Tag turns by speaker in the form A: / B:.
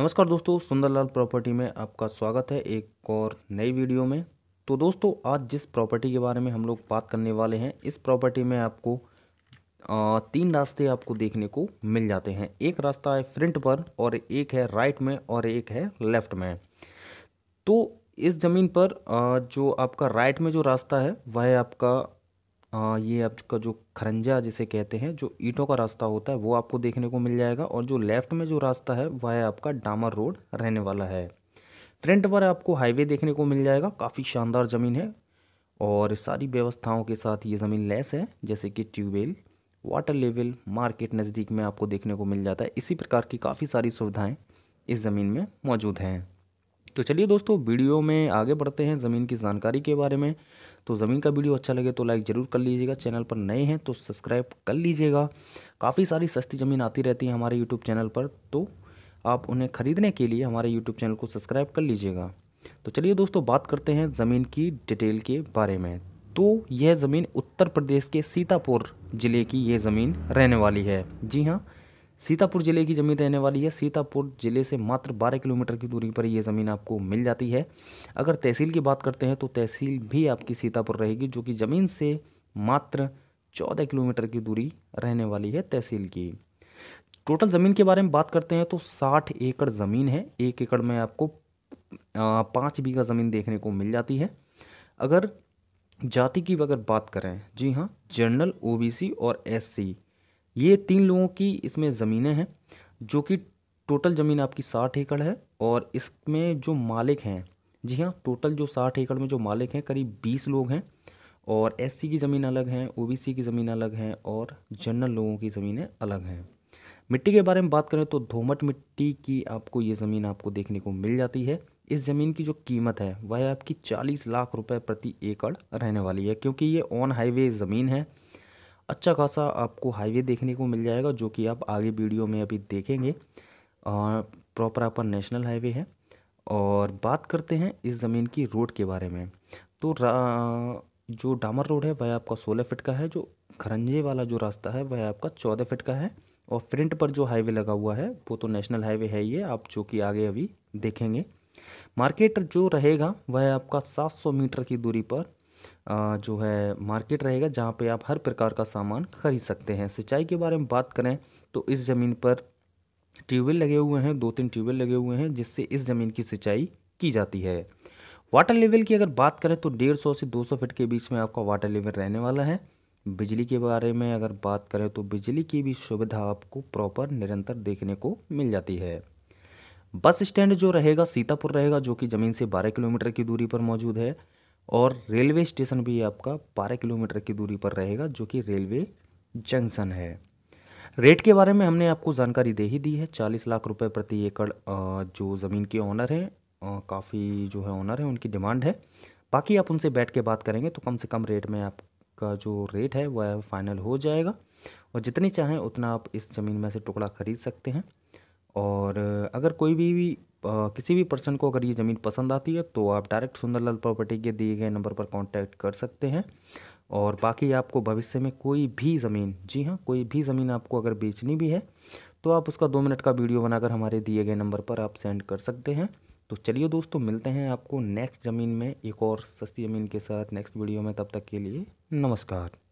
A: नमस्कार दोस्तों सुंदरलाल प्रॉपर्टी में आपका स्वागत है एक और नई वीडियो में तो दोस्तों आज जिस प्रॉपर्टी के बारे में हम लोग बात करने वाले हैं इस प्रॉपर्टी में आपको आ, तीन रास्ते आपको देखने को मिल जाते हैं एक रास्ता है फ्रंट पर और एक है राइट में और एक है लेफ्ट में तो इस ज़मीन पर आ, जो आपका राइट में जो रास्ता है वह आपका ये आपका जो खरंजा जिसे कहते हैं जो ईंटों का रास्ता होता है वो आपको देखने को मिल जाएगा और जो लेफ़्ट में जो रास्ता है वह है आपका डामर रोड रहने वाला है फ्रंट पर आपको हाईवे देखने को मिल जाएगा काफ़ी शानदार ज़मीन है और सारी व्यवस्थाओं के साथ ये ज़मीन लेस है जैसे कि ट्यूबवेल वाटर लेवल मार्केट नज़दीक में आपको देखने को मिल जाता है इसी प्रकार की काफ़ी सारी सुविधाएँ इस ज़मीन में मौजूद हैं तो चलिए दोस्तों वीडियो में आगे बढ़ते हैं ज़मीन की जानकारी के बारे में तो ज़मीन का वीडियो अच्छा लगे तो लाइक ज़रूर कर लीजिएगा चैनल पर नए हैं तो सब्सक्राइब कर लीजिएगा काफ़ी सारी सस्ती ज़मीन आती रहती है हमारे यूट्यूब चैनल पर तो आप उन्हें ख़रीदने के लिए हमारे यूट्यूब चैनल को सब्सक्राइब कर लीजिएगा तो चलिए दोस्तों बात करते हैं ज़मीन की डिटेल के बारे में तो यह ज़मीन उत्तर प्रदेश के सीतापुर ज़िले की ये ज़मीन रहने वाली है जी हाँ सीतापुर ज़िले की ज़मीन रहने वाली है सीतापुर ज़िले से मात्र 12 किलोमीटर की दूरी पर यह ज़मीन आपको मिल जाती है अगर तहसील की बात करते हैं तो तहसील भी आपकी सीतापुर रहेगी जो कि ज़मीन से मात्र 14 किलोमीटर की दूरी रहने वाली है तहसील की टोटल ज़मीन के बारे में बात करते हैं तो साठ एकड़ ज़मीन है एक एकड़ में आपको पाँच बीघा ज़मीन देखने को मिल जाती है अगर जाति की अगर बात करें जी हाँ जनरल ओबीसी और एससी ये तीन लोगों की इसमें ज़मीनें हैं जो कि टोटल ज़मीन आपकी साठ एकड़ है और इसमें जो मालिक हैं जी हाँ टोटल जो साठ एकड़ में जो मालिक हैं करीब बीस लोग हैं और एससी की ज़मीन अलग है ओबीसी की ज़मीन अलग हैं और जनरल लोगों की ज़मीनें अलग हैं मिट्टी के बारे में बात करें तो धोमट मिट्टी की आपको ये ज़मीन आपको देखने को मिल जाती है इस ज़मीन की जो कीमत है वह आपकी चालीस लाख रुपए प्रति एकड़ रहने वाली है क्योंकि ये ऑन हाईवे ज़मीन है अच्छा खासा आपको हाईवे देखने को मिल जाएगा जो कि आप आगे वीडियो में अभी देखेंगे और प्रॉपर आपका नेशनल हाईवे है और बात करते हैं इस ज़मीन की रोड के बारे में तो जो डामर रोड है वह आपका सोलह फिट का है जो खरंजे वाला जो रास्ता है वह आपका चौदह फिट का है और फ्रंट पर जो हाईवे लगा हुआ है वो तो नेशनल हाईवे है ये आप जो कि आगे अभी देखेंगे मार्केट जो रहेगा वह आपका 700 मीटर की दूरी पर जो है मार्केट रहेगा जहाँ पे आप हर प्रकार का सामान खरीद सकते हैं सिंचाई के बारे में बात करें तो इस ज़मीन पर ट्यूबवेल लगे हुए हैं दो तीन ट्यूबवेल लगे हुए हैं जिससे इस ज़मीन की सिंचाई की जाती है वाटर लेवल की अगर बात करें तो डेढ़ सौ से दो सौ फिट के बीच में आपका वाटर लेवल रहने वाला है बिजली के बारे में अगर बात करें तो बिजली की भी सुविधा आपको प्रॉपर निरंतर देखने को मिल जाती है बस स्टैंड जो रहेगा सीतापुर रहेगा जो कि ज़मीन से बारह किलोमीटर की दूरी पर मौजूद है और रेलवे स्टेशन भी आपका बारह किलोमीटर की दूरी पर रहेगा जो कि रेलवे जंक्शन है रेट के बारे में हमने आपको जानकारी दे ही दी है चालीस लाख रुपए प्रति एकड़ जो ज़मीन के ऑनर हैं काफ़ी जो है ऑनर हैं उनकी डिमांड है बाकी आप उनसे बैठ के बात करेंगे तो कम से कम रेट में आपका जो रेट है वह फाइनल हो जाएगा और जितनी चाहें उतना आप इस ज़मीन में से टुकड़ा ख़रीद सकते हैं और अगर कोई भी, भी किसी भी पर्सन को अगर ये ज़मीन पसंद आती है तो आप डायरेक्ट सुंदरलाल प्रॉपर्टी के दिए गए नंबर पर कांटेक्ट कर सकते हैं और बाकी आपको भविष्य में कोई भी ज़मीन जी हाँ कोई भी ज़मीन आपको अगर बेचनी भी है तो आप उसका दो मिनट का वीडियो बनाकर हमारे दिए गए नंबर पर आप सेंड कर सकते हैं तो चलिए दोस्तों मिलते हैं आपको नेक्स्ट ज़मीन में एक और सस्ती ज़मीन के साथ नेक्स्ट वीडियो में तब तक के लिए नमस्कार